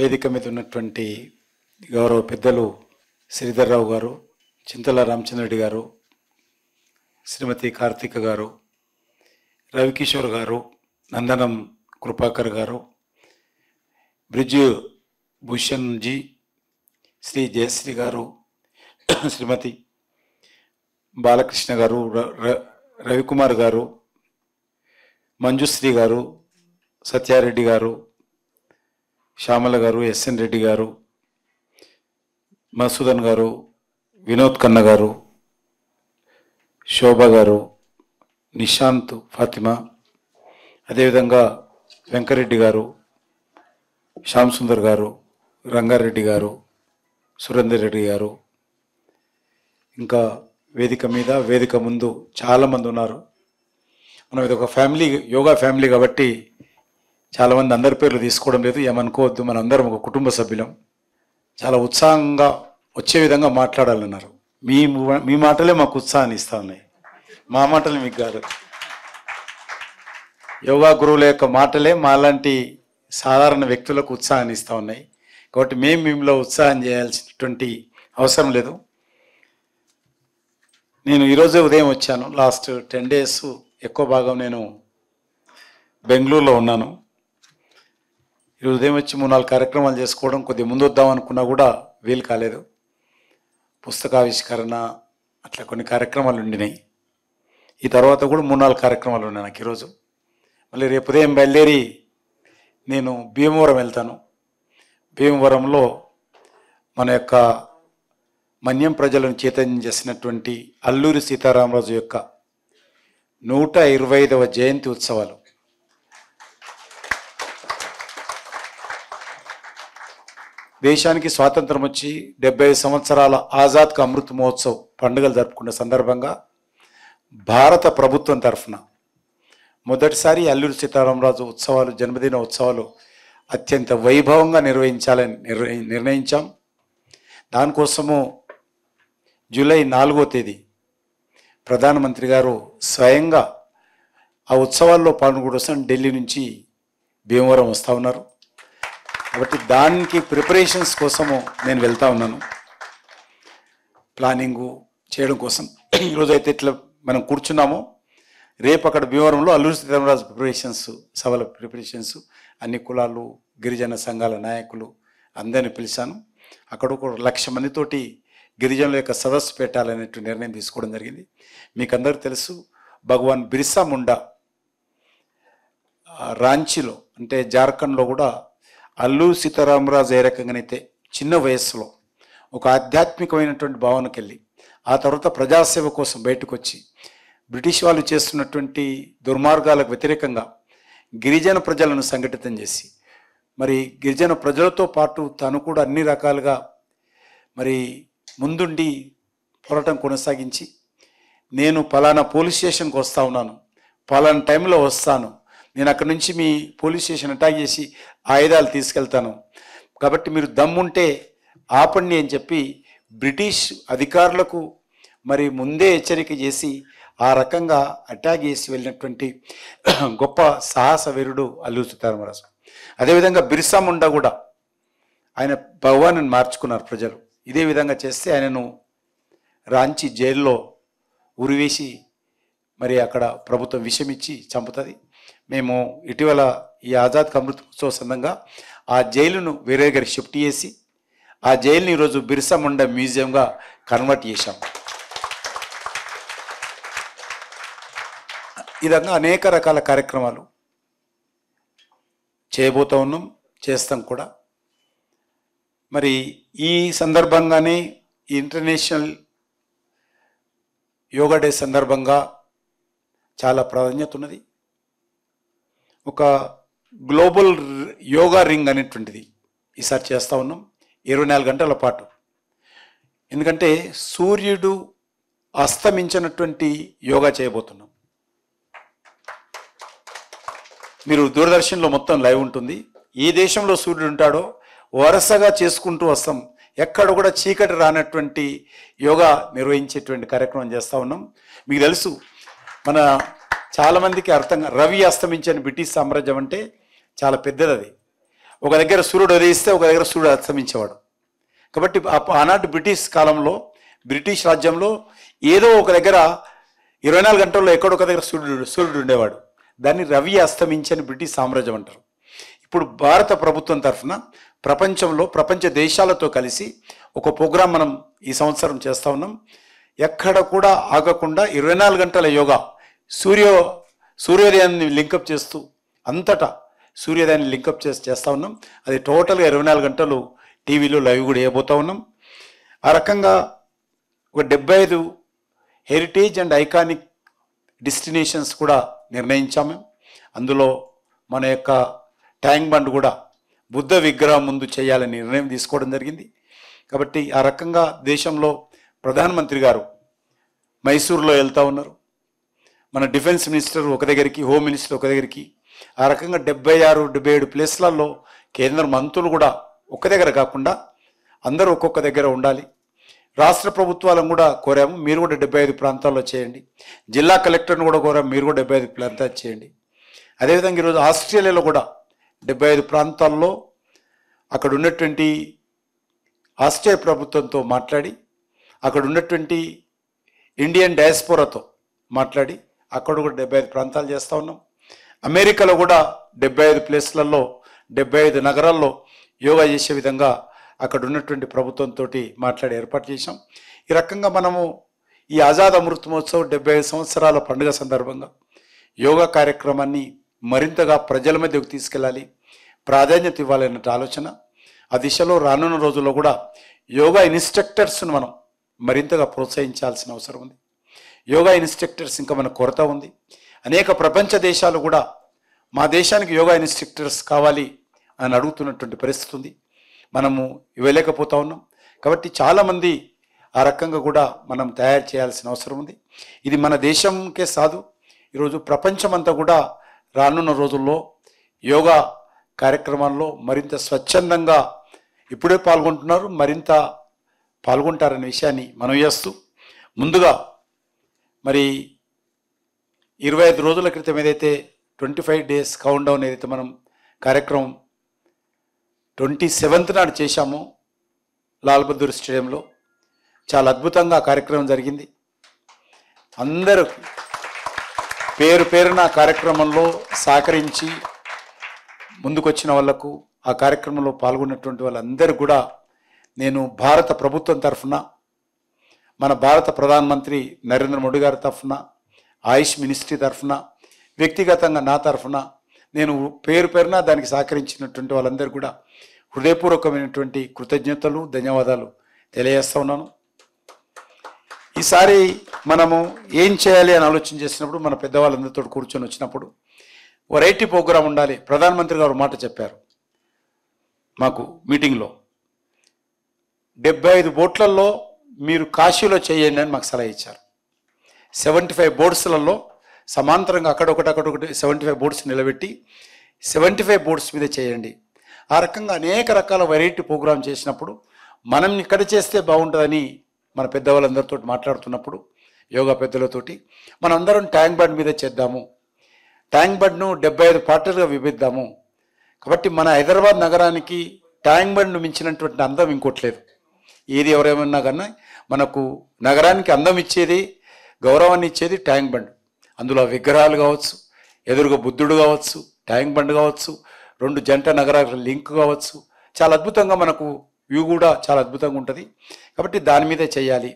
వేదిక మీద ఉన్నటువంటి గౌరవ పెద్దలు శ్రీధర్రావు గారు చింతల రామచంద్రెడ్డి గారు శ్రీమతి కార్తిక గారు రవికిషోర్ గారు నందనం కృపాకర్ గారు బ్రిడ్జ్ భూషణ్ జీ శ్రీ జయశ్రీ గారు శ్రీమతి బాలకృష్ణ గారు రవికుమార్ గారు మంజుశ్రీ గారు సత్యారెడ్డి గారు శ్యామల గారు ఎస్ఎన్ రెడ్డి గారు మధుసూదన్ గారు వినోద్ ఖన్న గారు శోభ గారు నిశాంత్ ఫాతిమా అదేవిధంగా వెంకరెడ్డి గారు శ్యామ్ సుందర్ గారు రంగారెడ్డి గారు సురేందర్ రెడ్డి గారు ఇంకా వేదిక మీద వేదిక ముందు చాలామంది ఉన్నారు మనం ఇది ఒక ఫ్యామిలీ యోగా ఫ్యామిలీ కాబట్టి చాలామంది అందరి పేర్లు తీసుకోవడం లేదు ఏమనుకోవద్దు మన అందరం ఒక కుటుంబ సభ్యులం చాలా ఉత్సాహంగా వచ్చే విధంగా మాట్లాడాలన్నారు మీ మీ మాటలే మాకు ఉత్సాహాన్ని ఇస్తా ఉన్నాయి మా మాటలు మీకు కాదు యోగా గురువుల యొక్క మాటలే మాలాంటి సాధారణ వ్యక్తులకు ఉత్సాహాన్ని ఇస్తూ ఉన్నాయి కాబట్టి మేము మేములో ఉత్సాహం చేయాల్సినటువంటి అవసరం లేదు నేను ఈరోజే ఉదయం వచ్చాను లాస్ట్ టెన్ డేస్ ఎక్కువ భాగం నేను బెంగళూరులో ఉన్నాను ఈ ఉదయం వచ్చి మూడు నాలుగు కార్యక్రమాలు చేసుకోవడం కొద్దిగా ముందు వద్దాం అనుకున్నా కూడా వీలు కాలేదు పుస్తకావిష్కరణ అట్లా కొన్ని కార్యక్రమాలు ఉండినాయి ఈ తర్వాత కూడా మూడు నాలుగు కార్యక్రమాలు ఉన్నాయి నాకు ఈరోజు మళ్ళీ రేపు ఉదయం బయలుదేరి నేను భీమవరం వెళ్తాను భీమవరంలో మన యొక్క మన్యం ప్రజలను చైతన్యం చేసినటువంటి అల్లూరి సీతారామరాజు యొక్క నూట ఇరవై ఐదవ జయంతి ఉత్సవాలు దేశానికి స్వాతంత్రం వచ్చి డెబ్బై సంవత్సరాల ఆజాద్కు అమృత్ మహోత్సవ్ పండుగలు జరుపుకున్న సందర్భంగా భారత ప్రభుత్వం తరఫున మొదటిసారి అల్లూరు సీతారామరాజు ఉత్సవాలు జన్మదిన ఉత్సవాలు అత్యంత వైభవంగా నిర్వహించాలని నిర్ణయించాం దానికోసము జూలై నాలుగో తేదీ ప్రధానమంత్రి గారు స్వయంగా ఆ ఉత్సవాల్లో పాల్గొనడం ఢిల్లీ నుంచి భీమవరం వస్తూ ఉన్నారు కాబట్టి దానికి ప్రిపరేషన్స్ కోసము నేను వెళ్తా ఉన్నాను ప్లానింగు చేయడం కోసం ఈరోజు అయితే ఇట్లా మనం కూర్చున్నాము రేపు అక్కడ భీమవరంలో అల్లూరి సీతారామరాజు ప్రిపరేషన్స్ సభల ప్రిపరేషన్స్ అన్ని కులాలు గిరిజన సంఘాల నాయకులు అందరిని పిలిచాను అక్కడ ఒక లక్ష మందితోటి గిరిజనుల యొక్క సదస్సు పెట్టాలనేట్టు నిర్ణయం తీసుకోవడం జరిగింది మీకు అందరూ తెలుసు భగవాన్ బిర్సా ముండా రాంచీలో అంటే జార్ఖండ్లో కూడా అల్లు సీతారామరాజు ఏ రకంగానైతే చిన్న వయస్సులో ఒక ఆధ్యాత్మికమైనటువంటి భావనకు వెళ్ళి ఆ తర్వాత ప్రజాసేవ కోసం బయటకు వచ్చి బ్రిటిష్ వాళ్ళు చేస్తున్నటువంటి దుర్మార్గాలకు వ్యతిరేకంగా గిరిజన ప్రజలను సంఘటితం చేసి మరి గిరిజన ప్రజలతో పాటు తను కూడా అన్ని రకాలుగా మరి ముందుండి పోరాటం కొనసాగించి నేను పలానా పోలీస్ స్టేషన్కి వస్తా ఉన్నాను పలానా టైంలో వస్తాను నేను అక్కడ నుంచి మీ పోలీస్ స్టేషన్ అటాక్ చేసి ఆయుధాలు తీసుకెళ్తాను కాబట్టి మీరు దమ్ముంటే ఆపండి అని చెప్పి బ్రిటిష్ అధికారులకు మరి ముందే హెచ్చరిక చేసి ఆ రకంగా అటాక్ చేసి వెళ్ళినటువంటి గొప్ప సాహస వీరుడు అల్లూరి సీతారామరాజు అదేవిధంగా బిర్సా ముండా కూడా ఆయన భగవాన్ మార్చుకున్నారు ప్రజలు ఇదే విధంగా చేస్తే ఆయనను రాంచి జైల్లో ఉరివేసి మరి అక్కడ ప్రభుత్వం విషమిచ్చి చంపుతుంది మేము ఇటీవల ఈ ఆజాద్ అమృత్ ఉత్సవ సందంగా ఆ జైలును వేరే గారికి షిఫ్ట్ చేసి ఆ జైలుని ఈరోజు బిర్సా ముండా మ్యూజియంగా కన్వర్ట్ చేశాం ఈ విధంగా అనేక రకాల కార్యక్రమాలు చేయబోతూ ఉన్నాం చేస్తాం కూడా మరి ఈ సందర్భంగానే ఇంటర్నేషనల్ యోగా డే సందర్భంగా చాలా ప్రాధాన్యత ఉన్నది ఒక గ్లోబల్ యోగా రింగ్ అనేటువంటిది ఈసారి చేస్తూ ఉన్నాం ఇరవై నాలుగు గంటల పాటు ఎందుకంటే సూర్యుడు అస్తమించినటువంటి యోగా చేయబోతున్నాం మీరు దూరదర్శన్లో మొత్తం లైవ్ ఉంటుంది ఏ దేశంలో సూర్యుడు ఉంటాడో వరుసగా చేసుకుంటూ వస్తాం ఎక్కడ కూడా చీకటి రానటువంటి యోగా నిర్వహించేటువంటి కార్యక్రమం చేస్తూ ఉన్నాం మీకు తెలుసు మన చాలామందికి అర్థం రవి అస్తమించిన బ్రిటిష్ సామ్రాజ్యం అంటే చాలా పెద్దది అది ఒక దగ్గర సూర్యుడు ఉదయిస్తే ఒక దగ్గర సూర్యుడు అస్తమించేవాడు కాబట్టి ఆనాటి బ్రిటిష్ కాలంలో బ్రిటిష్ రాజ్యంలో ఏదో ఒక దగ్గర ఇరవై నాలుగు గంటల్లో ఎక్కడొక దగ్గర సూర్యుడు సూర్యుడు ఉండేవాడు దాన్ని రవి అస్తమించని బ్రిటిష్ సామ్రాజ్యం అంటారు ఇప్పుడు భారత ప్రభుత్వం తరఫున ప్రపంచంలో ప్రపంచ దేశాలతో కలిసి ఒక ప్రోగ్రాం మనం ఈ సంవత్సరం చేస్తూ ఉన్నాం ఎక్కడ కూడా ఆగకుండా ఇరవై నాలుగు గంటల యోగా సూర్యో సూర్యోదయాన్ని లింకప్ చేస్తూ అంతటా సూర్యోదయాన్ని లింకప్ చేసి చేస్తూ ఉన్నాం అది టోటల్గా ఇరవై నాలుగు గంటలు టీవీలో లైవ్ కూడా వేయబోతూ ఉన్నాం ఆ రకంగా ఒక డెబ్బై ఐదు హెరిటేజ్ అండ్ ఐకానిక్ డెస్టినేషన్స్ కూడా నిర్ణయించాము అందులో మన యొక్క ట్యాంక్ బండ్ కూడా బుద్ధ విగ్రహం ముందు చేయాలని నిర్ణయం తీసుకోవడం జరిగింది కాబట్టి ఆ రకంగా దేశంలో ప్రధానమంత్రి గారు మైసూర్లో వెళ్తూ ఉన్నారు మన డిఫెన్స్ మినిస్టర్ ఒక దగ్గరికి హోమ్ మినిస్టర్ ఒక దగ్గరికి ఆ రకంగా డెబ్బై ఆరు డెబ్బై ఏడు ప్లేస్లలో కేంద్ర మంత్రులు కూడా ఒక్క దగ్గర కాకుండా అందరూ ఒక్కొక్క దగ్గర ఉండాలి రాష్ట్ర ప్రభుత్వాలను కూడా కోరాము మీరు కూడా డెబ్బై ఐదు ప్రాంతాల్లో చేయండి జిల్లా కలెక్టర్ను కూడా కోరాము మీరు కూడా డెబ్బై ఐదు ప్రాంతాలు చేయండి అదేవిధంగా ఈరోజు ఆస్ట్రేలియాలో కూడా డెబ్బై ఐదు ప్రాంతాల్లో అక్కడ ఉన్నటువంటి ఆస్ట్రేలియా ప్రభుత్వంతో మాట్లాడి అక్కడ ఉన్నటువంటి ఇండియన్ డయాస్పోరాతో మాట్లాడి అక్కడ కూడా డెబ్బై ఐదు ప్రాంతాలు చేస్తూ ఉన్నాం అమెరికాలో కూడా డెబ్బై ఐదు ప్లేస్లలో డెబ్బై ఐదు నగరాల్లో యోగా చేసే విధంగా అక్కడ ఉన్నటువంటి ప్రభుత్వంతో మాట్లాడి ఏర్పాటు చేశాం ఈ రకంగా మనము ఈ ఆజాద్ అమృత మహోత్సవం డెబ్బై ఐదు సంవత్సరాల పండుగ సందర్భంగా యోగా కార్యక్రమాన్ని మరింతగా ప్రజల మీదకు తీసుకెళ్ళాలి ప్రాధాన్యత ఇవ్వాలన్నట్టు ఆలోచన ఆ దిశలో రానున్న రోజుల్లో కూడా యోగా ఇన్స్ట్రక్టర్స్ను మనం మరింతగా ప్రోత్సహించాల్సిన అవసరం ఉంది యోగా ఇన్స్ట్రక్టర్స్ ఇంకా మన కొరత ఉంది అనేక ప్రపంచ దేశాలు కూడా మా దేశానికి యోగా ఇన్స్ట్రక్టర్స్ కావాలి అని అడుగుతున్నటువంటి పరిస్థితి ఉంది మనము ఇవ్వలేకపోతా ఉన్నాం కాబట్టి చాలామంది ఆ రకంగా కూడా మనం తయారు చేయాల్సిన అవసరం ఉంది ఇది మన దేశంకే సాధు ఈరోజు ప్రపంచమంతా కూడా రానున్న రోజుల్లో యోగా కార్యక్రమాల్లో మరింత స్వచ్ఛందంగా ఇప్పుడే పాల్గొంటున్నారు మరింత పాల్గొంటారనే విషయాన్ని మనం చేస్తూ ముందుగా మరి ఇరవై ఐదు రోజుల క్రితం ఏదైతే twenty five days countdown ఏదైతే మనం కార్యక్రమం ట్వంటీ సెవెంత్ నాడు చేశామో లాల్ బహదూర్ స్టేడియంలో చాలా అద్భుతంగా కార్యక్రమం జరిగింది అందరూ పేరు పేరున కార్యక్రమంలో సహకరించి ముందుకొచ్చిన వాళ్లకు ఆ కార్యక్రమంలో పాల్గొన్నటువంటి వాళ్ళందరూ కూడా నేను భారత ప్రభుత్వం తరఫున మన భారత ప్రధానమంత్రి నరేంద్ర మోడీ గారి తరఫున ఆయుష్ మినిస్ట్రీ తరఫున వ్యక్తిగతంగా నా తరఫున నేను పేరు పేరున దానికి సహకరించినటువంటి వాళ్ళందరూ కూడా హృదయపూర్వకమైనటువంటి కృతజ్ఞతలు ధన్యవాదాలు తెలియజేస్తూ ఉన్నాను ఈసారి మనము ఏం చేయాలి అని ఆలోచన చేసినప్పుడు మన పెద్దవాళ్ళందరితో కూర్చొని వచ్చినప్పుడు వెరైటీ ప్రోగ్రాం ఉండాలి ప్రధానమంత్రి గారు మాట చెప్పారు మాకు మీటింగ్లో డెబ్బై ఐదు బోట్లల్లో మీరు కాశీలో చేయండి అని మాకు సలహా ఇచ్చారు సెవెంటీ ఫైవ్ బోర్డ్స్లలో సమాంతరంగా అక్కడొకటి అక్కడొకటి సెవెంటీ ఫైవ్ బోర్డ్స్ నిలబెట్టి సెవెంటీ ఫైవ్ బోర్డ్స్ మీద చేయండి ఆ రకంగా అనేక రకాల వెరైటీ ప్రోగ్రామ్ చేసినప్పుడు మనం ఇక్కడ చేస్తే బాగుంటుందని మన పెద్దవాళ్ళందరితో మాట్లాడుతున్నప్పుడు యోగా పెద్దలతోటి మనందరం ట్యాంక్ బండ్ మీద చేద్దాము ట్యాంక్ బండ్ను డెబ్బై ఐదు పార్టీలుగా విభిద్దాము కాబట్టి మన హైదరాబాద్ నగరానికి ట్యాంక్ బండ్ను మించినటువంటి అందం ఇంకోట్లేదు ఏది ఎవరేమన్నా కన్నా మనకు నగరానికి అందం ఇచ్చేది గౌరవాన్ని ఇచ్చేది ట్యాంక్ బండ్ అందులో విగ్రహాలు కావచ్చు ఎదురుగా బుద్ధుడు కావచ్చు ట్యాంక్ బండ్ కావచ్చు రెండు జంట నగరాల లింక్ కావచ్చు చాలా అద్భుతంగా మనకు వ్యూ కూడా చాలా అద్భుతంగా ఉంటుంది కాబట్టి దాని మీదే చేయాలి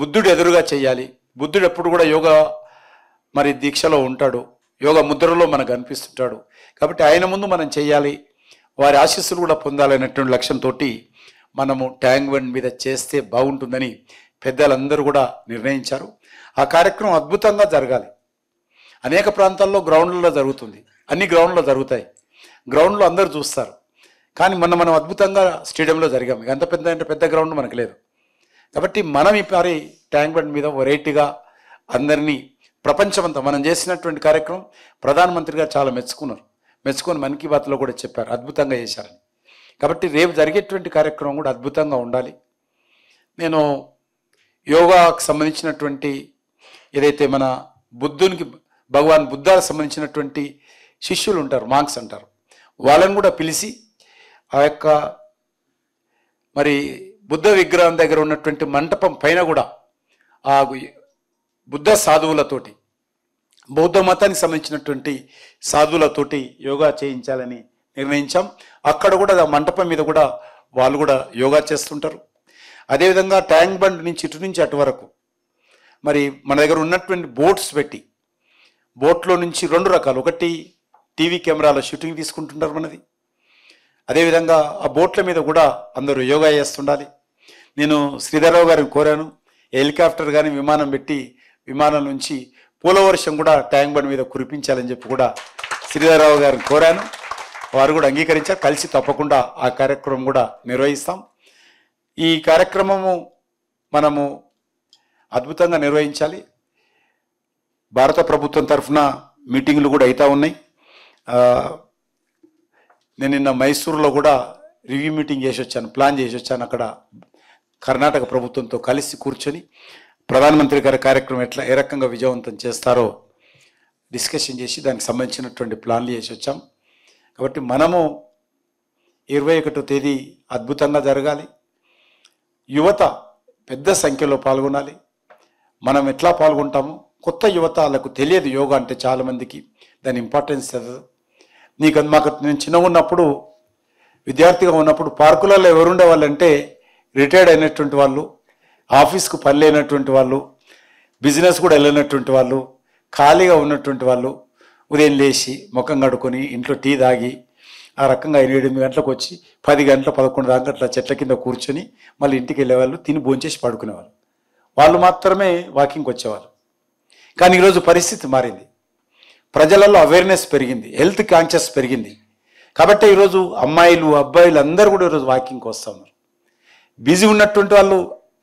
బుద్ధుడు ఎదురుగా చేయాలి బుద్ధుడు ఎప్పుడు కూడా యోగా మరి దీక్షలో ఉంటాడు యోగ ముద్రలో మనకు అనిపిస్తుంటాడు కాబట్టి ఆయన ముందు మనం చేయాలి వారి ఆశీస్సులు కూడా పొందాలనేటువంటి లక్ష్యంతో మనము ట్యాంక్ బండ్ మీద చేస్తే బాగుంటుందని పెద్దలందరూ కూడా నిర్ణయించారు ఆ కార్యక్రమం అద్భుతంగా జరగాలి అనేక ప్రాంతాల్లో గ్రౌండ్లలో జరుగుతుంది అన్ని గ్రౌండ్లో జరుగుతాయి గ్రౌండ్లో అందరు చూస్తారు కానీ మొన్న మనం అద్భుతంగా స్టేడియంలో జరిగాము ఎంత పెద్ద అంటే పెద్ద గ్రౌండ్ మనకు లేదు కాబట్టి మనం ఈసారి ట్యాంక్ బండ్ మీద వెరైటీగా అందరినీ ప్రపంచమంతా మనం చేసినటువంటి కార్యక్రమం ప్రధానమంత్రిగా చాలా మెచ్చుకున్నారు మెచ్చుకొని మన్ కీ బాత్లో కూడా చెప్పారు అద్భుతంగా చేశారని కాబట్టి రేపు జరిగేటువంటి కార్యక్రమం కూడా అద్భుతంగా ఉండాలి నేను యోగాకు సంబంధించినటువంటి ఏదైతే మన బుద్ధునికి భగవాన్ బుద్ధాలకు సంబంధించినటువంటి శిష్యులు ఉంటారు మాంక్స్ అంటారు వాళ్ళని కూడా పిలిచి ఆ యొక్క మరి బుద్ధ విగ్రహం దగ్గర ఉన్నటువంటి మంటపం పైన కూడా ఆ బుద్ధ సాధువులతోటి బౌద్ధ మతానికి సంబంధించినటువంటి సాధువులతోటి యోగా చేయించాలని నిర్ణయించాం అక్కడ కూడా ఆ మంటపం మీద కూడా వాళ్ళు కూడా యోగా చేస్తుంటారు అదేవిధంగా ట్యాంక్ బండ్ నుంచి ఇటు నుంచి అటు వరకు మరి మన దగ్గర ఉన్నటువంటి బోట్స్ పెట్టి బోట్లో నుంచి రెండు రకాలు ఒకటి టీవీ కెమెరాలో షూటింగ్ తీసుకుంటుంటారు మనది అదేవిధంగా ఆ బోట్ల మీద కూడా అందరూ యోగా చేస్తుండాలి నేను శ్రీధరరావు గారిని కోరాను హెలికాప్టర్ కానీ విమానం పెట్టి విమానం నుంచి పూల వర్షం కూడా ట్యాంక్ బండ్ మీద కురిపించాలని చెప్పి కూడా శ్రీధరరావు గారిని కోరాను వారు కూడా అంగీకరించారు కలిసి తప్పకుండా ఆ కార్యక్రమం కూడా నిర్వహిస్తాం ఈ కార్యక్రమము మనము అద్భుతంగా నిర్వహించాలి భారత ప్రభుత్వం తరఫున మీటింగ్లు కూడా అవుతూ ఉన్నాయి నేను నిన్న మైసూర్లో కూడా రివ్యూ మీటింగ్ చేసి వచ్చాను ప్లాన్ చేసి వచ్చాను అక్కడ కర్ణాటక ప్రభుత్వంతో కలిసి కూర్చొని ప్రధానమంత్రి గారి కార్యక్రమం ఎట్లా ఏ రకంగా విజయవంతం చేస్తారో డిస్కషన్ చేసి దానికి సంబంధించినటువంటి ప్లాన్లు చేసి వచ్చాం కాబట్టి మనము ఇరవై ఒకటో తేదీ అద్భుతంగా జరగాలి యువత పెద్ద సంఖ్యలో పాల్గొనాలి మనం ఎట్లా పాల్గొంటామో కొత్త యువత వాళ్ళకు తెలియదు యోగా అంటే చాలామందికి దాని ఇంపార్టెన్స్ తెలియదు నీకు మాకు నేను చిన్నగా ఉన్నప్పుడు విద్యార్థిగా ఉన్నప్పుడు పార్కులలో ఎవరుండే వాళ్ళంటే రిటైర్డ్ అయినటువంటి వాళ్ళు ఆఫీస్కు పని లేనటువంటి వాళ్ళు బిజినెస్ కూడా వెళ్ళినటువంటి వాళ్ళు ఖాళీగా ఉన్నటువంటి వాళ్ళు ఉదయం లేచి ముఖం కడుకొని ఇంట్లో టీ తాగి ఆ రకంగా ఎనిమిది గంటలకు వచ్చి పది గంటల పదకొండు దాకా అట్లా చెట్ల కింద కూర్చొని మళ్ళీ ఇంటికి వెళ్ళేవాళ్ళు తిని భోంచేసి పడుకునేవాళ్ళు వాళ్ళు మాత్రమే వాకింగ్కి వచ్చేవాళ్ళు కానీ ఈరోజు పరిస్థితి మారింది ప్రజలలో అవేర్నెస్ పెరిగింది హెల్త్ కాన్షియస్ పెరిగింది కాబట్టి ఈరోజు అమ్మాయిలు అబ్బాయిలు అందరూ కూడా ఈరోజు వాకింగ్కి వస్తూ ఉన్నారు బిజీ ఉన్నటువంటి వాళ్ళు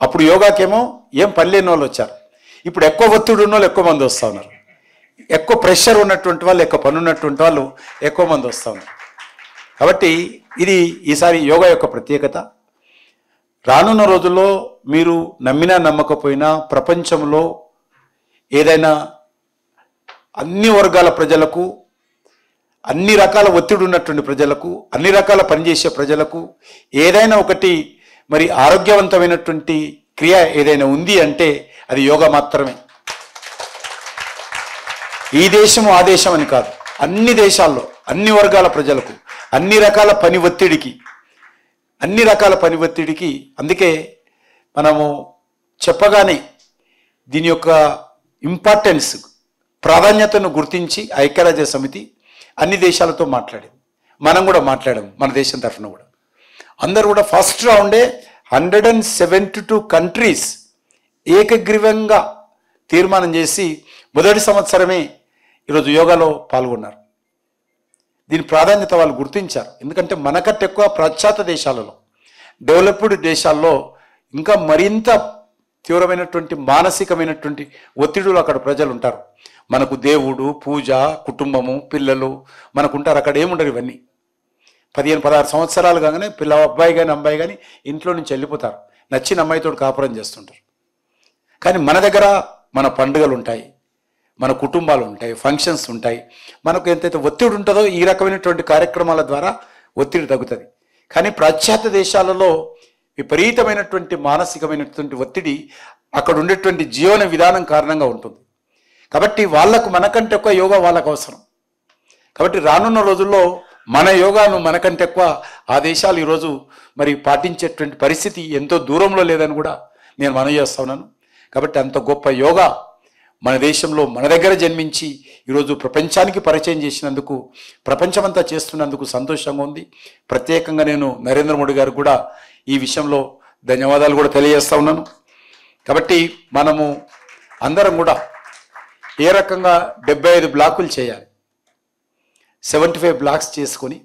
అప్పుడు యోగాకేమో ఏం పని లేని వాళ్ళు వచ్చారు ఇప్పుడు ఎక్కువ ఒత్తిడి ఉన్న వాళ్ళు ఎక్కువ మంది వస్తూ ఉన్నారు ఎక్కువ ప్రెషర్ ఉన్నటువంటి వాళ్ళు ఎక్కువ పని ఉన్నటువంటి వాళ్ళు ఎక్కువ మంది వస్తూ ఉన్నారు కాబట్టి ఇది ఈసారి యోగా యొక్క ప్రత్యేకత రానున్న రోజుల్లో మీరు నమ్మినా నమ్మకపోయినా ప్రపంచంలో ఏదైనా అన్ని వర్గాల ప్రజలకు అన్ని రకాల ఒత్తిడి ఉన్నటువంటి ప్రజలకు అన్ని రకాల పనిచేసే ప్రజలకు ఏదైనా ఒకటి మరి ఆరోగ్యవంతమైనటువంటి క్రియ ఏదైనా ఉంది అంటే అది యోగా మాత్రమే ఈ దేశం ఆ దేశం అని కాదు అన్ని దేశాల్లో అన్ని వర్గాల ప్రజలకు అన్ని రకాల పని ఒత్తిడికి అన్ని రకాల పని ఒత్తిడికి అందుకే మనము చెప్పగానే దీని యొక్క ఇంపార్టెన్స్ ప్రాధాన్యతను గుర్తించి ఐక్యరాజ్య సమితి అన్ని దేశాలతో మాట్లాడింది మనం కూడా మాట్లాడాము మన దేశం తరఫున కూడా అందరూ కూడా ఫస్ట్ రౌండే hundred and seventy two countries ఏకగ్రీవంగా తీర్మానం చేసి మొదటి సంవత్సరమే ఈరోజు యోగాలో పాల్గొన్నారు దీని ప్రాధాన్యత వాళ్ళు గుర్తించారు ఎందుకంటే మనకట్ ఎక్కువ పాశ్చాత్య దేశాలలో డెవలప్డ్ దేశాల్లో ఇంకా మరింత తీవ్రమైనటువంటి మానసికమైనటువంటి ఒత్తిడులు అక్కడ ప్రజలు ఉంటారు మనకు దేవుడు పూజ కుటుంబము పిల్లలు ఉంటారు అక్కడ ఏముండరు ఇవన్నీ పదిహేను పదహారు సంవత్సరాలు కాగానే పిల్ల అబ్బాయి కానీ అమ్మాయి కానీ ఇంట్లో నుంచి వెళ్ళిపోతారు నచ్చిన అమ్మాయితో కాపురం చేస్తుంటారు కానీ మన దగ్గర మన పండుగలు ఉంటాయి మన కుటుంబాలు ఉంటాయి ఫంక్షన్స్ ఉంటాయి మనకు ఎంతైతే ఒత్తిడి ఉంటుందో ఈ రకమైనటువంటి కార్యక్రమాల ద్వారా ఒత్తిడి తగ్గుతుంది కానీ పాశ్చాత్య దేశాలలో విపరీతమైనటువంటి మానసికమైనటువంటి ఒత్తిడి అక్కడ ఉండేటువంటి జీవన విధానం కారణంగా ఉంటుంది కాబట్టి వాళ్ళకు మనకంటే ఎక్కువ యోగా వాళ్ళకు అవసరం కాబట్టి రానున్న రోజుల్లో మన యోగాను మనకంటే ఎక్కువ ఆ దేశాలు ఈరోజు మరి పాటించేటువంటి పరిస్థితి ఎంతో దూరంలో లేదని కూడా నేను మనం చేస్తున్నాను కాబట్టి అంత గొప్ప యోగా మన దేశంలో మన దగ్గర జన్మించి ఈరోజు ప్రపంచానికి పరిచయం చేసినందుకు ప్రపంచమంతా చేస్తున్నందుకు సంతోషంగా ఉంది ప్రత్యేకంగా నేను నరేంద్ర మోడీ గారు కూడా ఈ విషయంలో ధన్యవాదాలు కూడా తెలియజేస్తూ ఉన్నాను కాబట్టి మనము అందరం కూడా ఏ రకంగా డెబ్బై ఐదు బ్లాకులు చేయాలి సెవెంటీ ఫైవ్ బ్లాక్స్ చేసుకొని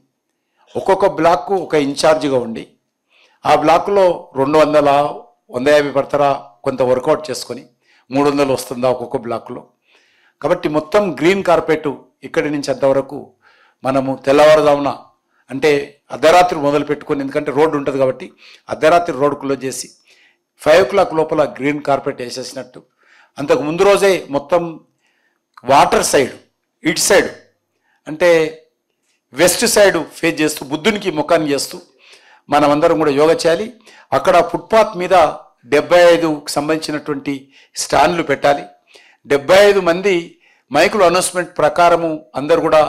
ఒక్కొక్క బ్లాక్కు ఒక ఇన్ఛార్జిగా ఉండి ఆ బ్లాక్లో రెండు వందల వంద యాభై పడతారా కొంత వర్కౌట్ చేసుకొని మూడు వందలు వస్తుందా ఒక్కొక్క బ్లాక్లో కాబట్టి మొత్తం గ్రీన్ కార్పెట్ ఇక్కడి నుంచి అంతవరకు మనము తెల్లవారుదామున అంటే అర్ధరాత్రి మొదలు పెట్టుకొని ఎందుకంటే రోడ్డు ఉంటుంది కాబట్టి అర్ధరాత్రి రోడ్ క్లోజ్ చేసి ఫైవ్ ఓ క్లాక్ లోపల గ్రీన్ కార్పెట్ వేసేసినట్టు అంతకు ముందు రోజే మొత్తం వాటర్ సైడ్ ఇటు సైడ్ అంటే వెస్ట్ సైడ్ ఫేస్ చేస్తూ బుద్ధునికి ముఖాన్ని చేస్తూ మనమందరం కూడా యోగా చేయాలి అక్కడ ఫుట్పాత్ మీద డెబ్బై ఐదుకు సంబంధించినటువంటి స్టాన్లు పెట్టాలి డెబ్బై ఐదు మంది మైకులు అనౌన్స్మెంట్ ప్రకారము అందరు కూడా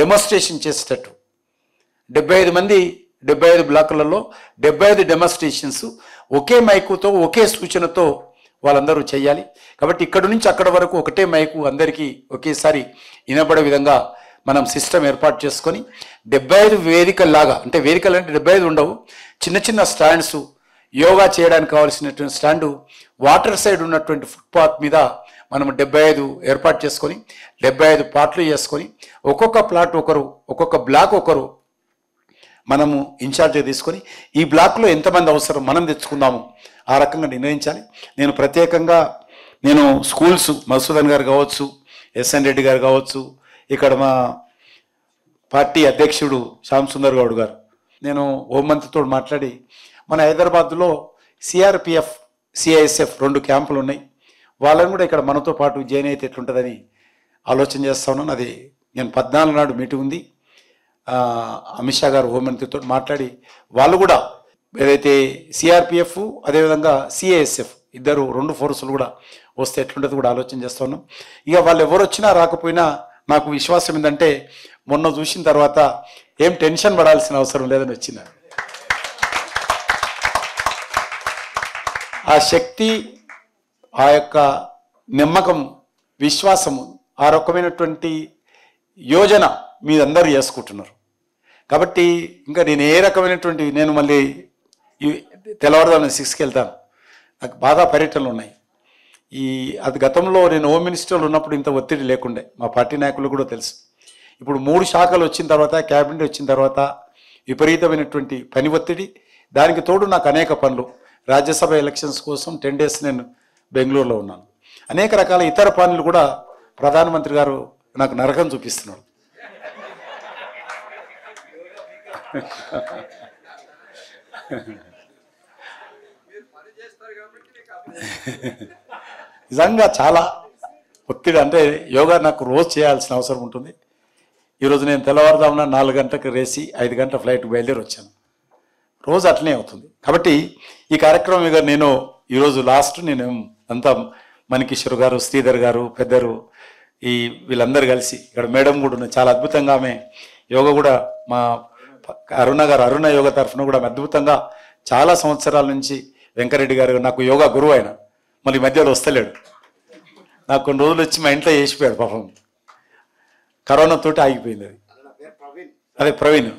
డెమోన్స్ట్రేషన్ చేసేటట్టు డెబ్బై ఐదు మంది డెబ్బై ఐదు బ్లాకులలో డెబ్బై ఐదు డెమోన్స్ట్రేషన్స్ ఒకే మైకుతో ఒకే సూచనతో వాళ్ళందరూ చేయాలి కాబట్టి ఇక్కడ నుంచి అక్కడ వరకు ఒకటే మైకు అందరికీ ఒకేసారి వినపడే విధంగా మనం సిస్టమ్ ఏర్పాటు చేసుకొని డెబ్బై ఐదు వేదికల్లాగా అంటే వేదికలు అంటే డెబ్బై ఐదు ఉండవు చిన్న చిన్న స్టాండ్స్ యోగా చేయడానికి కావాల్సినటువంటి స్టాండు వాటర్ సైడ్ ఉన్నటువంటి ఫుట్పాత్ మీద మనం డెబ్బై ఐదు ఏర్పాటు చేసుకొని డెబ్బై ఐదు పాటలు చేసుకొని ఒక్కొక్క ప్లాట్ ఒకరు ఒక్కొక్క బ్లాక్ ఒకరు మనము ఇన్ఛార్జ్ తీసుకొని ఈ బ్లాక్లో ఎంతమంది అవసరం మనం తెచ్చుకుందాము ఆ రకంగా నిర్ణయించాలి నేను ప్రత్యేకంగా నేను స్కూల్స్ మధుసూదన్ గారు కావచ్చు ఎస్ఎన్ రెడ్డి గారు కావచ్చు ఇక్కడ మా పార్టీ అధ్యక్షుడు శ్యామ్ సుందర్ గౌడ్ గారు నేను హోంమంత్రితో మాట్లాడి మన హైదరాబాద్లో సిఆర్పిఎఫ్ సిఐఎస్ఎఫ్ రెండు క్యాంపులు ఉన్నాయి వాళ్ళని కూడా ఇక్కడ మనతో పాటు జాయిన్ అయితే ఎట్లుంటుందని ఆలోచన చేస్తా ఉన్నాను అది నేను పద్నాలుగు నాడు మీటింగ్ ఉంది అమిత్ షా గారు హోంమంత్రితో మాట్లాడి వాళ్ళు కూడా ఏదైతే సిఆర్పిఎఫ్ అదేవిధంగా సిఐఎస్ఎఫ్ ఇద్దరు రెండు ఫోర్సులు కూడా వస్తే ఎట్లుంటుంది కూడా ఆలోచన చేస్తాను ఇక వాళ్ళు ఎవరు వచ్చినా రాకపోయినా నాకు విశ్వాసం ఏంటంటే మొన్న చూసిన తర్వాత ఏం టెన్షన్ పడాల్సిన అవసరం లేదని వచ్చింది ఆ శక్తి ఆ యొక్క నమ్మకం విశ్వాసము ఆ రకమైనటువంటి యోజన మీరందరూ చేసుకుంటున్నారు కాబట్టి ఇంకా నేను ఏ రకమైనటువంటి నేను మళ్ళీ తెల్లవారుదాను సిక్స్కి వెళ్తాను నాకు బాగా పర్యటనలు ఉన్నాయి ఈ అది గతంలో నేను హోమ్ మినిస్టర్లు ఉన్నప్పుడు ఇంత ఒత్తిడి లేకుండే మా పార్టీ నాయకులు కూడా తెలుసు ఇప్పుడు మూడు శాఖలు వచ్చిన తర్వాత క్యాబినెట్ వచ్చిన తర్వాత విపరీతమైనటువంటి పని ఒత్తిడి దానికి తోడు నాకు అనేక పనులు రాజ్యసభ ఎలక్షన్స్ కోసం టెన్ డేస్ నేను బెంగళూరులో ఉన్నాను అనేక రకాల ఇతర పనులు కూడా ప్రధానమంత్రి గారు నాకు నరకం చూపిస్తున్నాడు నిజంగా చాలా ఒత్తిడి అంటే యోగా నాకు రోజు చేయాల్సిన అవసరం ఉంటుంది ఈరోజు నేను తెల్లవారుదామున నాలుగు గంటలకు రేసి ఐదు గంటల ఫ్లైట్ బయలుదేరి వచ్చాను రోజు అట్లనే అవుతుంది కాబట్టి ఈ కార్యక్రమం మీద నేను ఈరోజు లాస్ట్ నేను అంతా మణికిషోర్ గారు శ్రీధర్ గారు పెద్దరు ఈ వీళ్ళందరూ కలిసి ఇక్కడ మేడం కూడా ఉన్న చాలా అద్భుతంగా ఆమె యోగ కూడా మా అరుణ గారు అరుణ యోగ తరఫున కూడా అద్భుతంగా చాలా సంవత్సరాల నుంచి వెంకరెడ్డి గారు నాకు యోగా గురువు ఆయన మళ్ళీ మధ్యలో వస్తలేడు నాకు కొన్ని రోజులు వచ్చి మా ఇంట్లో చేసిపోయాడు పాపం కరోనాతోటి ఆగిపోయింది అది అదే ప్రవీణ్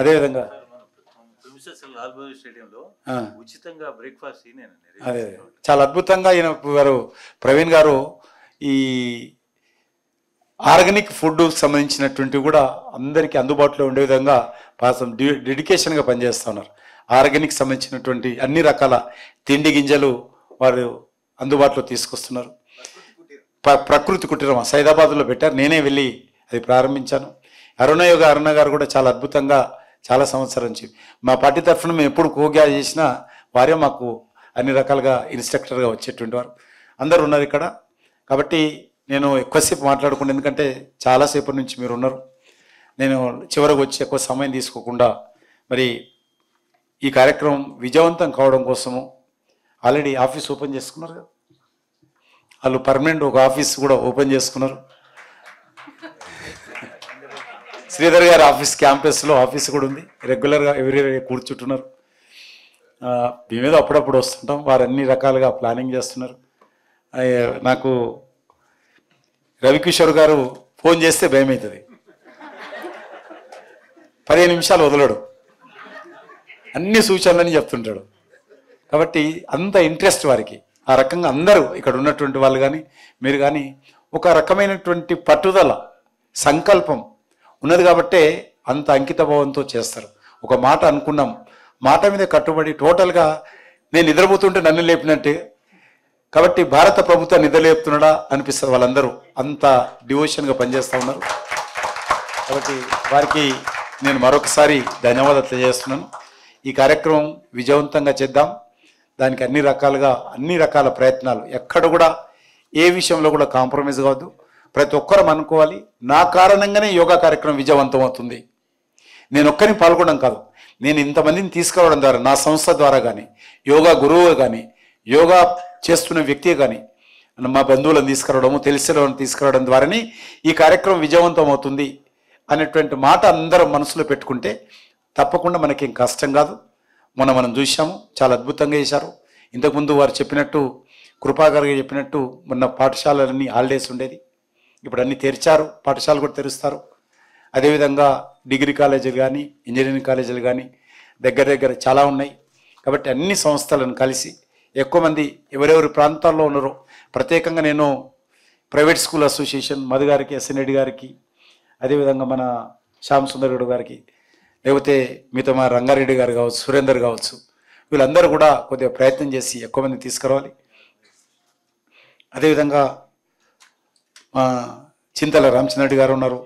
అదేవిధంగా స్టేడియంలో ఉచితంగా బ్రేక్ఫాస్ట్ అదే చాలా అద్భుతంగా ఈయన గారు ప్రవీణ్ గారు ఈ ఆర్గానిక్ ఫుడ్ సంబంధించినటువంటివి కూడా అందరికీ అందుబాటులో ఉండే విధంగా పాసం డెడికేషన్గా పనిచేస్తున్నారు ఆర్గానిక్ సంబంధించినటువంటి అన్ని రకాల తిండి గింజలు వారు అందుబాటులో తీసుకొస్తున్నారు ప్రకృతి కుటీరం సైదాబాద్లో పెట్టారు నేనే వెళ్ళి అది ప్రారంభించాను అరుణయోగ అరుణ గారు కూడా చాలా అద్భుతంగా చాలా సంవత్సరం నుంచి మా పార్టీ తరఫున మేము ఎప్పుడు కోగ్యా చేసినా వారే మాకు అన్ని రకాలుగా ఇన్స్ట్రక్టర్గా వచ్చేటువంటి వారు అందరు ఉన్నారు ఇక్కడ కాబట్టి నేను ఎక్కువసేపు మాట్లాడుకున్నాను ఎందుకంటే చాలాసేపు నుంచి మీరు ఉన్నారు నేను చివరకు వచ్చి ఎక్కువ సమయం తీసుకోకుండా మరి ఈ కార్యక్రమం విజయవంతం కావడం కోసము ఆల్రెడీ ఆఫీస్ ఓపెన్ చేసుకున్నారు కదా వాళ్ళు పర్మనెంట్ ఒక ఆఫీస్ కూడా ఓపెన్ చేసుకున్నారు శ్రీధర్ గారి ఆఫీస్ క్యాంపస్లో ఆఫీస్ కూడా ఉంది రెగ్యులర్గా ఎవరి కూర్చుంటున్నారు మీ మీద అప్పుడప్పుడు వస్తుంటాం వారు అన్ని రకాలుగా ప్లానింగ్ చేస్తున్నారు నాకు రవికిషోర్ గారు ఫోన్ చేస్తే భయమవుతుంది పదిహేను నిమిషాలు వదలడు అన్ని సూచనలని చెప్తుంటాడు కాబట్టి అంత ఇంట్రెస్ట్ వారికి ఆ రకంగా అందరూ ఇక్కడ ఉన్నటువంటి వాళ్ళు కానీ మీరు కానీ ఒక రకమైనటువంటి పట్టుదల సంకల్పం ఉన్నది కాబట్టే అంత అంకితభావంతో చేస్తారు ఒక మాట అనుకున్నాం మాట మీద కట్టుబడి టోటల్గా నేను నిద్రపోతుంటే నన్ను లేపినట్టే కాబట్టి భారత ప్రభుత్వం నిద్రలేపుతున్నాడా అనిపిస్తారు వాళ్ళందరూ అంత డివోషన్గా పనిచేస్తూ ఉన్నారు కాబట్టి వారికి నేను మరొకసారి ధన్యవాదాలు తెలియజేస్తున్నాను ఈ కార్యక్రమం విజయవంతంగా చేద్దాం దానికి అన్ని రకాలుగా అన్ని రకాల ప్రయత్నాలు ఎక్కడ కూడా ఏ విషయంలో కూడా కాంప్రమైజ్ కావద్దు ప్రతి ఒక్కరం అనుకోవాలి నా కారణంగానే యోగా కార్యక్రమం విజయవంతం అవుతుంది నేను ఒక్కరిని పాల్గొనడం కాదు నేను ఇంతమందిని తీసుకురావడం ద్వారా నా సంస్థ ద్వారా కానీ యోగా గురువు కానీ యోగా చేస్తున్న వ్యక్తి కానీ మా బంధువులను తీసుకురావడము తెలిసిన తీసుకురావడం ద్వారానే ఈ కార్యక్రమం విజయవంతం అవుతుంది అనేటువంటి మాట అందరం మనసులో పెట్టుకుంటే తప్పకుండా మనకేం కష్టం కాదు మొన్న మనం చూసాము చాలా అద్భుతంగా చేశారు ఇంతకుముందు వారు చెప్పినట్టు కృపాకర్గా చెప్పినట్టు మొన్న పాఠశాలలన్నీ హాలిడేస్ ఉండేది ఇప్పుడు అన్నీ తెరిచారు పాఠశాలలు కూడా తెరుస్తారు అదేవిధంగా డిగ్రీ కాలేజీలు కానీ ఇంజనీరింగ్ కాలేజీలు కానీ దగ్గర దగ్గర చాలా ఉన్నాయి కాబట్టి అన్ని సంస్థలను కలిసి ఎక్కువ మంది ఎవరెవరి ప్రాంతాల్లో ఉన్నారో ప్రత్యేకంగా నేను ప్రైవేట్ స్కూల్ అసోసియేషన్ మధు గారికి ఎస్ఎన్ రెడ్డి గారికి అదేవిధంగా మన శ్యామ్ సుందర్ రెడ్డి గారికి లేకపోతే మిగతా మా రంగారెడ్డి గారు కావచ్చు సురేందర్ కావచ్చు వీళ్ళందరూ కూడా కొద్దిగా ప్రయత్నం చేసి ఎక్కువ మంది తీసుకురావాలి అదేవిధంగా మా చింతల రామచంద్రెడ్డి గారు ఉన్నారు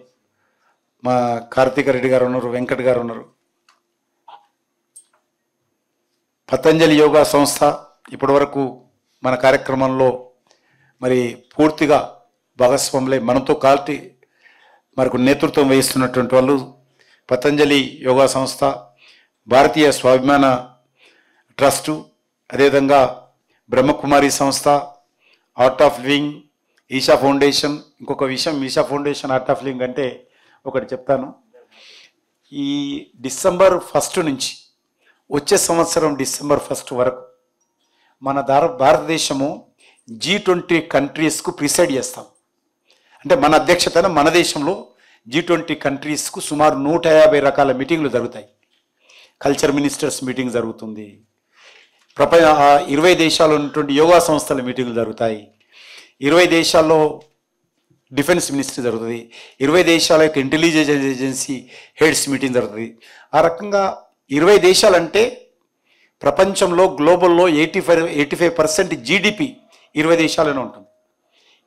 మా కార్తీక రెడ్డి గారు ఉన్నారు వెంకట్ గారు ఉన్నారు పతంజలి యోగా సంస్థ ఇప్పటివరకు మన కార్యక్రమంలో మరి పూర్తిగా భాగస్వాములై మనతో కాల్టి మనకు నేతృత్వం వహిస్తున్నటువంటి వాళ్ళు పతంజలి యోగా సంస్థ భారతీయ స్వాభిమాన ట్రస్టు అదేవిధంగా బ్రహ్మకుమారి సంస్థ art of living Isha foundation ఇంకొక విషయం Isha foundation art of living అంటే ఒకటి చెప్తాను ఈ డిసెంబర్ ఫస్ట్ నుంచి వచ్చే సంవత్సరం డిసెంబర్ ఫస్ట్ వరకు మన దార భారతదేశము జీ ట్వంటీ కంట్రీస్కు ప్రిసైడ్ చేస్తాం అంటే మన అధ్యక్షతన మన దేశంలో జీ ట్వంటీ కంట్రీస్కు సుమారు నూట యాభై రకాల మీటింగ్లు జరుగుతాయి కల్చర్ మినిస్టర్స్ మీటింగ్ జరుగుతుంది ప్రపంచ ఇరవై దేశాలు ఉన్నటువంటి యోగా సంస్థల మీటింగ్లు జరుగుతాయి ఇరవై దేశాల్లో డిఫెన్స్ మినిస్ట్రీ జరుగుతుంది ఇరవై దేశాల యొక్క ఇంటెలిజెన్స్ ఏజెన్సీ హెడ్స్ మీటింగ్ జరుగుతుంది ఆ రకంగా ఇరవై దేశాలంటే ప్రపంచంలో గ్లోబల్లో eighty five eighty five percent GDP ఇరవై దేశాలనే ఉంటుంది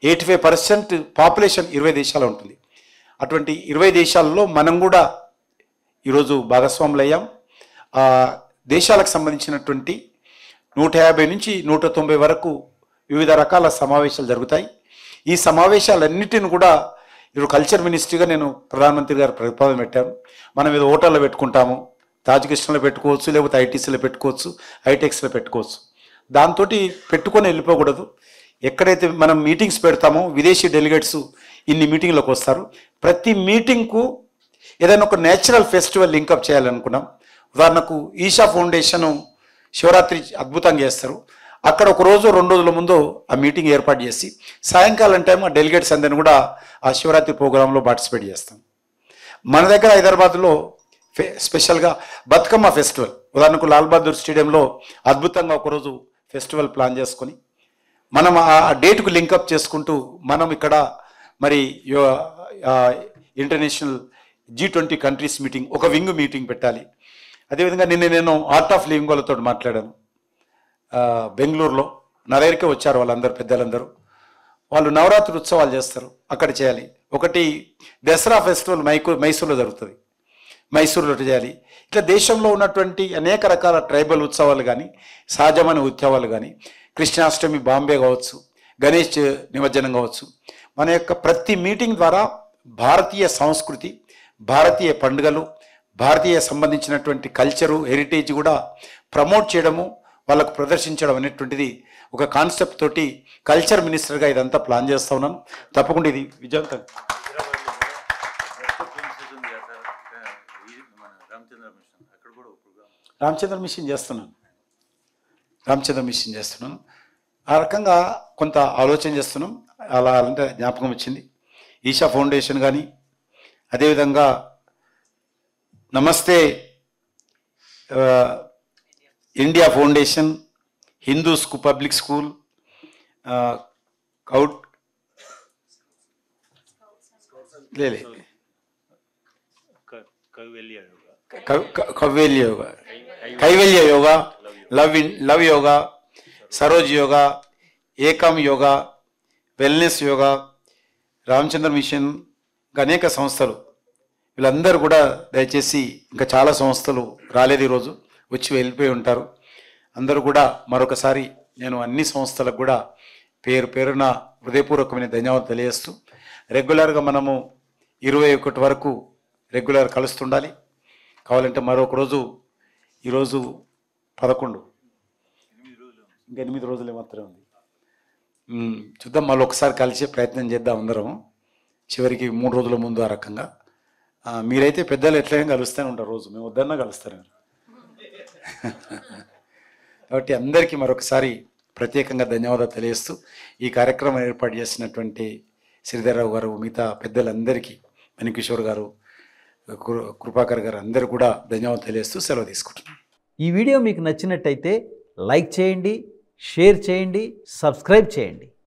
ఎయిటీ ఫైవ్ పర్సెంట్ పాపులేషన్ ఇరవై దేశాలు ఉంటుంది అటువంటి ఇరవై దేశాల్లో మనం కూడా ఈరోజు భాగస్వాములయ్యాం దేశాలకు సంబంధించినటువంటి నూట యాభై నుంచి నూట తొంభై వరకు వివిధ రకాల సమావేశాలు జరుగుతాయి ఈ సమావేశాలన్నిటిని కూడా ఇప్పుడు కల్చర్ మినిస్ట్రీగా నేను ప్రధానమంత్రి గారు ప్రతిపాదన పెట్టాను మనం ఏదో హోటల్లో పెట్టుకుంటాము రాజకృష్ణలో పెట్టుకోవచ్చు లేకపోతే ఐటీసీలో పెట్టుకోవచ్చు ఐటెక్స్లో పెట్టుకోవచ్చు దాంతో పెట్టుకొని వెళ్ళిపోకూడదు ఎక్కడైతే మనం మీటింగ్స్ పెడతామో విదేశీ డెలిగేట్స్ ఇన్ని మీటింగ్లకు వస్తారు ప్రతి మీటింగ్కు ఏదైనా ఒక నేచురల్ ఫెస్టివల్ లింకప్ చేయాలనుకున్నాం ఉదాహరణకు ఈషా ఫౌండేషను శివరాత్రి అద్భుతంగా చేస్తారు అక్కడ ఒక రోజు రెండు రోజుల ముందు ఆ మీటింగ్ ఏర్పాటు చేసి సాయంకాలం టైం ఆ డెలిగేట్స్ అందరిని కూడా ఆ శివరాత్రి ప్రోగ్రాంలో పార్టిసిపేట్ చేస్తాం మన దగ్గర హైదరాబాద్లో ఫే స్పెషల్గా బతుకమ్మ ఫెస్టివల్ ఉదాహరణకు లాల్ బహదూర్ స్టేడియంలో అద్భుతంగా ఒకరోజు ఫెస్టివల్ ప్లాన్ చేసుకొని మనం ఆ డేట్కు లింకప్ చేసుకుంటూ మనం ఇక్కడ మరి international G twenty countries meeting ఒక వింగ్ మీటింగ్ పెట్టాలి అదేవిధంగా నిన్న నేను ఆర్ట్ ఆఫ్ లివింగ్ వాళ్ళతో మాట్లాడాను బెంగళూరులో నరేరికే వచ్చారు వాళ్ళందరూ పెద్దలందరూ వాళ్ళు నవరాత్రి ఉత్సవాలు చేస్తారు అక్కడ చేయాలి ఒకటి దసరా ఫెస్టివల్ మైకూ మైసూర్లో జరుగుతుంది మైసూరులో చేయాలి ఇట్లా దేశంలో ఉన్నటువంటి అనేక రకాల ట్రైబల్ ఉత్సవాలు కానీ సహజమైన ఉత్సవాలు కానీ కృష్ణాష్టమి బాంబే కావచ్చు గణేష్ నిమజ్జనం కావచ్చు మన యొక్క ప్రతి మీటింగ్ ద్వారా భారతీయ సంస్కృతి భారతీయ పండుగలు భారతీయ సంబంధించినటువంటి కల్చరు హెరిటేజ్ కూడా ప్రమోట్ చేయడము వాళ్ళకు ప్రదర్శించడం అనేటువంటిది ఒక కాన్సెప్ట్ తోటి కల్చర్ మినిస్టర్గా ఇదంతా ప్లాన్ చేస్తా ఉన్నాను తప్పకుండా ఇది విజయవంతం రామచంద్ర మిషన్ చేస్తున్నాను రామచంద్ర మిషన్ చేస్తున్నాను ఆ రకంగా కొంత ఆలోచన చేస్తున్నాం అలా అంటే జ్ఞాపకం వచ్చింది ఈషా ఫౌండేషన్ కానీ అదేవిధంగా నమస్తే ఇండియా ఫౌండేషన్ హిందూ స్కూ పబ్లిక్ స్కూల్ కౌట్ లేలే కవ్వేల్య yoga Kaivalya yoga love in love yoga Saroj yoga Ekam yoga wellness yoga Ramachandra mission అనేక సంస్థలు వీళ్ళందరూ కూడా దయచేసి ఇంకా చాలా సంస్థలు రాలేదు ఈరోజు వచ్చి వెళ్ళిపోయి ఉంటారు అందరూ కూడా మరొకసారి నేను అన్ని సంస్థలకు కూడా పేరు పేరున హృదయపూర్వకమైన ధన్యవాదాలు తెలియజేస్తూ రెగ్యులర్గా మనము ఇరవై ఒకటి వరకు రెగ్యులర్ కలుస్తుండాలి కావాలంటే మరొక రోజు ఈరోజు పదకొండు ఇంకా ఎనిమిది రోజులే మాత్రమే ఉంది చూద్దాం మళ్ళీ ఒకసారి కలిసే ప్రయత్నం చేద్దాం అందరం చివరికి మూడు రోజుల ముందు ఆ రకంగా మీరైతే పెద్దలు ఎట్లయినా కలుస్తూనే ఉంటారు రోజు మేము వద్దన్నా కలుస్తారు కాబట్టి అందరికీ మరొకసారి ప్రత్యేకంగా ధన్యవాదాలు తెలియస్తూ ఈ కార్యక్రమం ఏర్పాటు చేసినటువంటి శ్రీధరరావు గారు మిగతా పెద్దలందరికీ మణికిషోర్ గారు కృపాకర్ గారు అందరూ కూడా ధన్యవాదాలు తెలియస్తూ సెలవు తీసుకుంటున్నాను ఈ వీడియో మీకు నచ్చినట్టయితే లైక్ చేయండి షేర్ చేయండి సబ్స్క్రైబ్ చేయండి